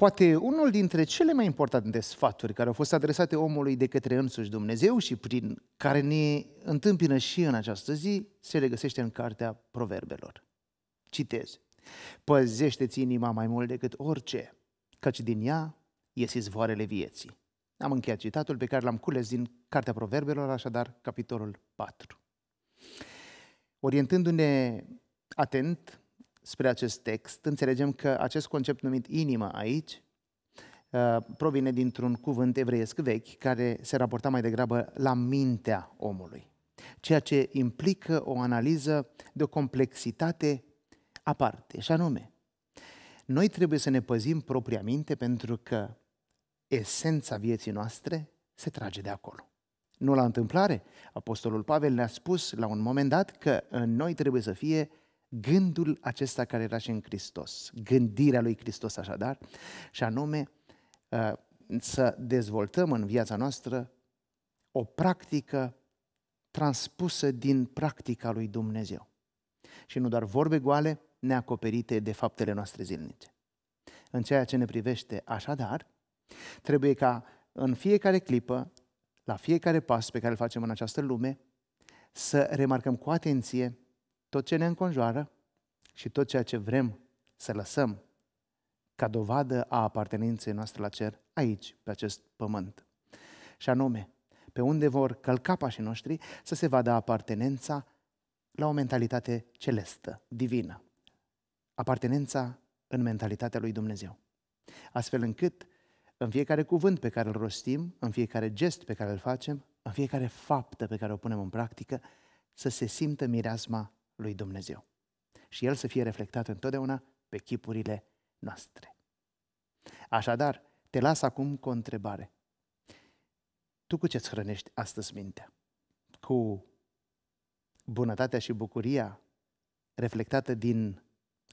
Poate unul dintre cele mai importante sfaturi care au fost adresate omului de către însuși Dumnezeu și prin care ne întâmpină și în această zi, se regăsește în cartea Proverbelor. Citez. Păzește-ți inima mai mult decât orice, căci din ea ies izvoarele vieții. Am încheiat citatul pe care l-am cules din Cartea Proverbelor, așadar, capitolul 4. Orientându-ne atent spre acest text, înțelegem că acest concept numit inimă aici uh, provine dintr-un cuvânt evreiesc vechi care se raporta mai degrabă la mintea omului, ceea ce implică o analiză de o complexitate aparte, și anume, noi trebuie să ne păzim propria minte pentru că esența vieții noastre se trage de acolo. Nu la întâmplare, Apostolul Pavel ne-a spus la un moment dat că în noi trebuie să fie gândul acesta care era și în Hristos, gândirea lui Hristos așadar, și anume uh, să dezvoltăm în viața noastră o practică transpusă din practica lui Dumnezeu. Și nu doar vorbe goale, neacoperite de faptele noastre zilnice. În ceea ce ne privește așadar, trebuie ca în fiecare clipă, la fiecare pas pe care îl facem în această lume, să remarcăm cu atenție tot ce ne înconjoară și tot ceea ce vrem să lăsăm ca dovadă a apartenenței noastre la cer, aici, pe acest pământ. Și anume, pe unde vor călca pașii noștri să se vadă apartenența la o mentalitate celestă, divină. Apartenența în mentalitatea lui Dumnezeu. Astfel încât, în fiecare cuvânt pe care îl rostim, în fiecare gest pe care îl facem, în fiecare faptă pe care o punem în practică, să se simtă mireasma lui Dumnezeu. Și el să fie reflectat întotdeauna pe chipurile noastre. Așadar, te las acum cu o întrebare. Tu cu ce-ți hrănești astăzi mintea? Cu bunătatea și bucuria reflectată din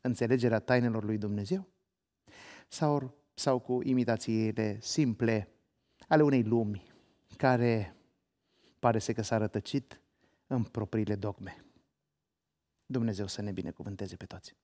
înțelegerea tainelor lui Dumnezeu? Sau, sau cu imitațiile simple ale unei lumi care pare să că s-a rătăcit în propriile dogme? Dumnezeu să ne binecuvânteze pe toți!